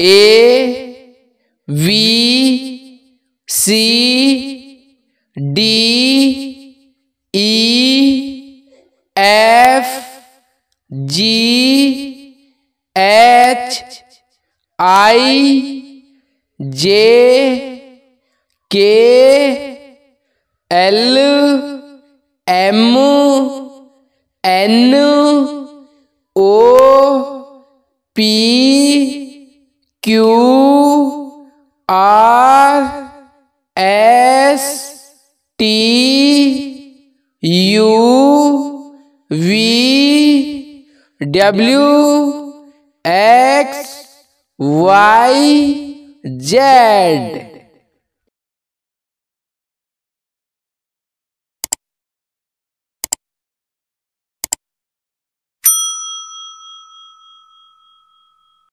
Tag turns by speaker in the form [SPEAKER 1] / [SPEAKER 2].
[SPEAKER 1] A V C D E F G H
[SPEAKER 2] I J K L M N O P Q R S T U V W X
[SPEAKER 3] Y Z